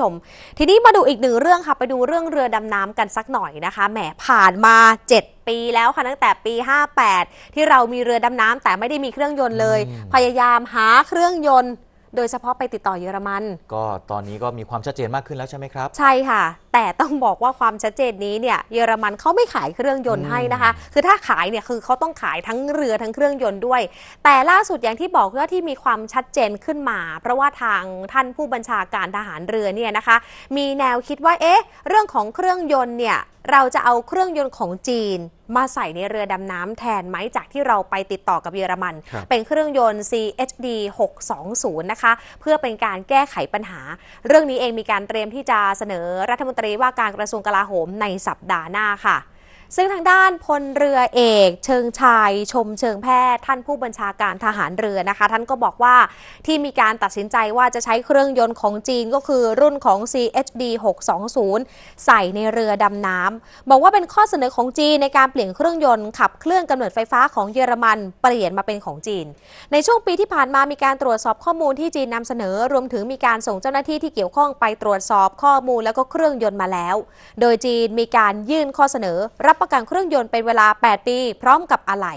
ชมทีนี้มาดูอีกหนึ่งเรื่องค่ะไปดูเรื่องเรือดำน้ำกันสักหน่อยนะคะแหมผ่านมา 7 ปีแล้วค่ะตั้งแต่ปี 58 ที่เรามีเรือดำน้ำแต่ไม่ได้มีเครื่องยนต์เลย พยายามหาเครื่องยนต์ โดยเฉพาะไปติดต่อเยอรมัน ก็ตอนนี้ก็มีความชัดเจนมากขึ้นแล้วใช่ไหมครับ ใช่ค่ะแต่ต้องบอกว่าความชัดเจนนี้เนี่ยเยอรมันเขาไม่ขายเครื่องยนต์ให้นะคะ คือถ้าขายเนี่ยคือเขาต้องขายทั้งเรือทั้งเครื่องยนต์ด้วย แต่ล่าสุดอย่างที่บอกก็ที่มีความชัดเจนขึ้นมา เพราะว่าทางท่านผู้บัญชาการทหารเรือเนี่ยนะคะ มีแนวคิดว่าเอ๊ะ เรื่องของเครื่องยนต์เนี่ยเราจะเอาเครื่องยนต์ของจีน มาใส่ในเรือดำน้ำแทนไหมจากที่เราไปติดต่อกับเยอรมัน เป็นเครื่องยนต์ CHD 620นะคะเพื่อเป็นการแก้ไขปัญหา เรื่องนี้เองมีการเตรียมที่จะเสนอรัฐมนตรีรีว่าการกระทรวงกลาโหมในสัปดาห์หน้าค่ะซึ่งทางด้านพลเรือเอก เชิงชาย ชมเชิงแพทย์ ท่านผู้บัญชาการทหารเรือนะคะ ท่านก็บอกว่าที่มีการตัดสินใจว่าจะใช้เครื่องยนต์ของจีนก็คือรุ่นของ CHD 620ใส่ในเรือดำน้ำบอกว่าเป็นข้อเสนอของจีนในการเปลี่ยนเครื่องยนต์ขับเคลื่อนกำเนิดไฟฟ้าของเยอรมัน เปลี่ยนมาเป็นของจีน ในช่วงปีที่ผ่านมามีการตรวจสอบข้อมูลที่จีนนำเสนอ รวมถึงมีการส่งเจ้าหน้าที่ที่เกี่ยวข้องไปตรวจสอบข้อมูลแล้วก็เครื่องยนต์มาแล้ว โดยจีนมีการยื่นข้อเสนอรับประกันเครื่องยนต์เป็นเวลา 8 ปีพร้อมกับอะไหล่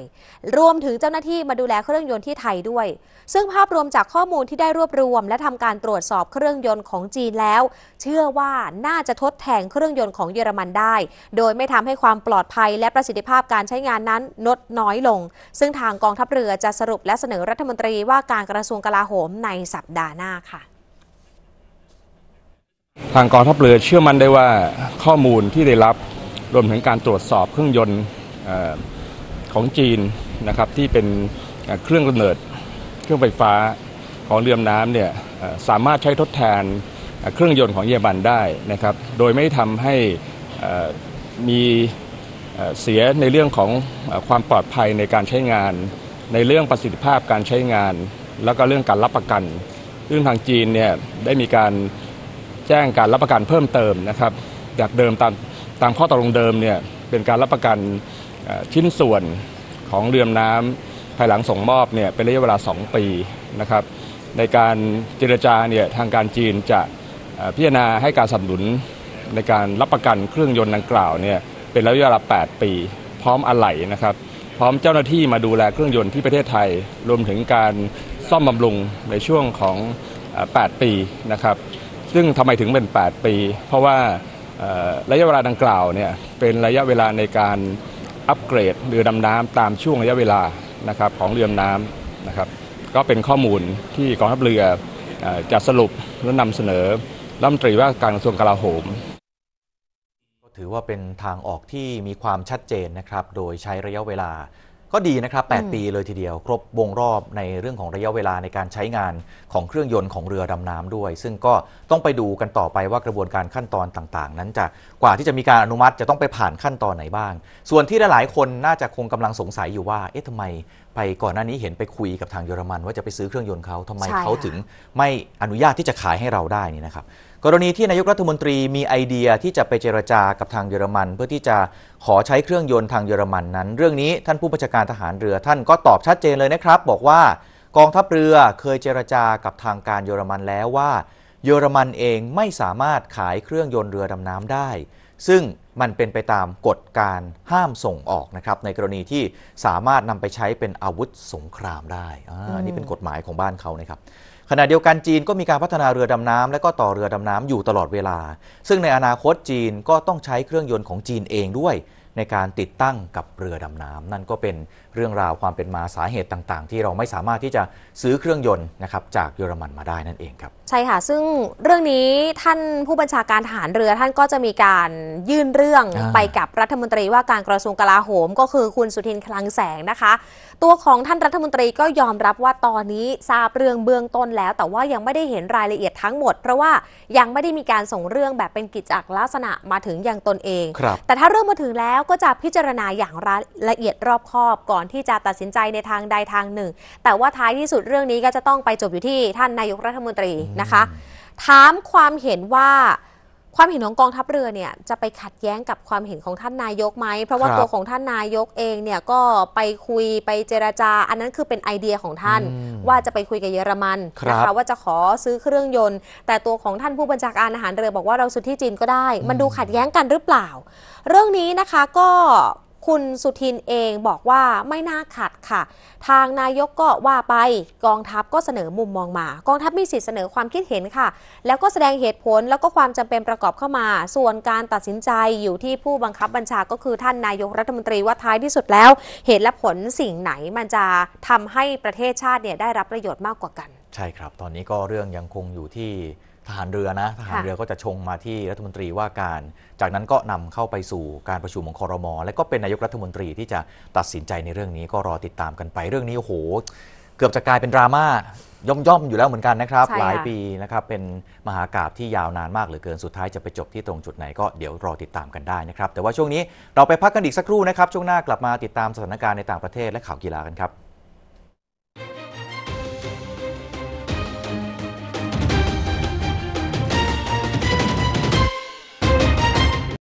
รวมถึงเจ้าหน้าที่มาดูแลเครื่องยนต์ที่ไทยด้วย ซึ่งภาพรวมจากข้อมูลที่ได้รวบรวม และทำการตรวจสอบเครื่องยนต์ของจีนแล้ว เชื่อว่าน่าจะทดแทนเครื่องยนต์ของเยอรมันได้ โดยไม่ทำให้ความปลอดภัย และประสิทธิภาพการใช้งานนั้นลดน้อยลง ซึ่งทางกองทัพเรือจะสรุปและเสนอรัฐมนตรีว่าการกระทรวงกลาโหมในสัปดาห์หน้าค่ะ ทางกองทัพเรือเชื่อมั่นได้ว่าข้อมูลที่ได้รับรวมถึงการตรวจสอบเครื่องยนต์ของจีนนะครับที่เป็นเครื่องกำเนิด เครื่องไฟฟ้าของเรือมน้ำเนี่ยสามารถใช้ทดแทนเครื่องยนต์ของเยอรมันได้นะครับโดยไม่ทำให้มีเสียในเรื่องของความปลอดภัยในการใช้งาน ในเรื่องประสิทธิภาพการใช้งาน แล้วก็เรื่องการรับประกันซึ่งทางจีนเนี่ยได้มีการแจ้งการรับประกันเพิ่มเติมนะครับจากเดิมตามตามข้อตกลงเดิมเนี่ยเป็นการรับประกันชิ้นส่วนของเรือมน้ำภายหลังส่งมอบเนี่ยเป็นระยะเวลา 2 ปีนะครับ ในการเจรจาเนี่ยทางการจีนจะพิจารณาให้การสนับสนุนในการรับประกันเครื่องยนต์ดังกล่าวเนี่ยเป็นระยะเวลา8ปีพร้อมอะไหล่นะครับ พร้อมเจ้าหน้าที่มาดูแลเครื่องยนต์ที่ประเทศไทยรวมถึงการซ่อมบำรุงในช่วงของ8ปีนะครับซึ่งทำไมถึงเป็น8ปี เพราะว่าระยะเวลาดังกล่าวเนี่ยเป็นระยะเวลาในการอัปเกรดเรือดำน้ำตามช่วงระยะเวลานะครับของเรือดำน้ำนะครับก็เป็นข้อมูลที่กองทัพเรือจะสรุปและนำเสนอรัฐมนตรีว่าการกระทรวงกลาโหมถือว่าเป็นทางออกที่มีความชัดเจนนะครับโดยใช้ระยะเวลาก็ดีนะครับ 8 ปีเลยทีเดียว ครบวงรอบในเรื่องของระยะเวลาในการใช้งานของเครื่องยนต์ของเรือดำน้ำด้วย ซึ่งก็ต้องไปดูกันต่อไปว่ากระบวนการขั้นตอนต่างๆ นั้นจะกว่าที่จะมีการอนุมัติจะต้องไปผ่านขั้นตอนไหนบ้าง ส่วนที่หลายๆคนน่าจะคงกำลังสงสัยอยู่ว่า เอ๊ะทำไมไปก่อนหน้านี้เห็นไปคุยกับทางเยอรมันว่าจะไปซื้อเครื่องยนต์เขาทำไมเขาถึง ไม่อนุญาตที่จะขายให้เราได้นี่นะครับ กรณีที่นายกรัฐมนตรีมีไอเดียที่จะไปเจรจากับทางเยอรมัน เพื่อที่จะขอใช้เครื่องยนต์ทางเยอรมันนั้น เรื่องนี้ท่านผู้บัญชาการทหารเรือ ท่านก็ตอบชัดเจนเลยนะครับ บอกว่ากองทัพเรือเคยเจรจากับทางการเยอรมันแล้วว่าเยอรมันเองไม่สามารถขายเครื่องยนต์เรือดำน้ำได้ ซึ่งมันเป็นไปตามกฎการห้ามส่งออกนะครับในกรณีที่สามารถนำไปใช้เป็นอาวุธสงครามได้อ่านี่เป็นกฎหมายของบ้านเขานะครับขณะเดียวกันจีนก็มีการพัฒนาเรือดำน้ำและก็ต่อเรือดำน้ำอยู่ตลอดเวลา ซึ่งในอนาคตจีนก็ต้องใช้เครื่องยนต์ของจีนเองด้วยในการติดตั้งกับเรือดำน้ำนั่นก็เป็นเรื่องราวความเป็นมาสาเหตุต่างๆ ที่เราไม่สามารถที่จะซื้อเครื่องยนต์นะครับจากเยอรมันมาได้นั่นเองครับ ใช่ค่ะ ซึ่งเรื่องนี้ท่านผู้บัญชาการทหารเรือท่านก็จะมีการยื่นเรื่องอไปกับรัฐมนตรีว่าการกระทรวงกลาโหม ก็คือคุณสุทินคลังแสงนะคะ ตัวของท่านรัฐมนตรีก็ยอมรับว่าตอนนี้ทราบเรื่องเบื้องต้นแล้ว แต่ว่ายังไม่ได้เห็นรายละเอียดทั้งหมดเพราะว่ายังไม่ได้มีการส่งเรื่องแบบเป็นกิจจลักษณะมาถึงอย่างตนเองแต่ถ้าเรื่องมาถึงแล้วก็จะพิจารณาอย่างละเอียดรอบคอบก่อนที่จะตัดสินใจในทางใดทางหนึ่ง แต่ว่าท้ายที่สุดเรื่องนี้ก็จะต้องไปจบอยู่ที่ท่านนายกรัฐมนตรีนะคะ ถามความเห็นว่าความเห็นของกองทัพเรือเนี่ยจะไปขัดแย้งกับความเห็นของท่านนายกไหมเพราะว่าตัวของท่านนายกเองเนี่ยก็ไปคุยไปเจราจา อันนั้นคือเป็นไอเดียของท่าน ว่าจะไปคุยกับเยอรมันนะคะว่าจะขอซื้อเครื่องยนต์ แต่ตัวของท่านผู้บัญชาการอาหารเรือบอกว่าเราสุดที่จีนก็ได้ มันดูขัดแย้งกันหรือเปล่า เรื่องนี้นะคะก็คุณ สุทินเองบอกว่าไม่น่าขัดค่ะ ทางนายกก็ว่าไป กองทัพก็เสนอมุมมองมา กองทัพมีสิทธิเสนอความคิดเห็นค่ะ แล้วก็แสดงเหตุผลแล้วก็ความจำเป็นประกอบเข้ามา ส่วนการตัดสินใจอยู่ที่ผู้บังคับบัญชาก็คือท่านนายกรัฐมนตรีว่าท้ายที่สุดแล้ว เหตุและผลสิ่งไหนมันจะทำให้ประเทศชาติเนี่ยได้รับประโยชน์มากกว่ากันใช่ครับตอนนี้ก็เรื่องยังคงอยู่ที่ทหารเรือนะทหารเรือก็จะชงมาที่รัฐมนตรีว่าการจากนั้นก็นำเข้าไปสู่การประชุมของคอรมอและก็เป็นนายกรัฐมนตรีที่จะตัดสินใจในเรื่องนี้ก็รอติดตามกันไป เรื่องนี้โอ้โห เกือบจะกลายเป็นดราม่าย่อมย่อยู่แล้วเหมือนกันนะครับ หลายปีนะครับเป็นมหากราบที่ยาวนานมากเหลือเกินสุดท้ายจะไปจบที่ตรงจุดไหนก็เดี๋ยวรอติดตามกันได้นะครับแต่ว่าช่วงนี้เราไปพักกันอีกสักครู่นะครับช่วงหน้ากลับมาติดตามสถานการณ์ในต่างประเทศและข่าวกีฬากันครับ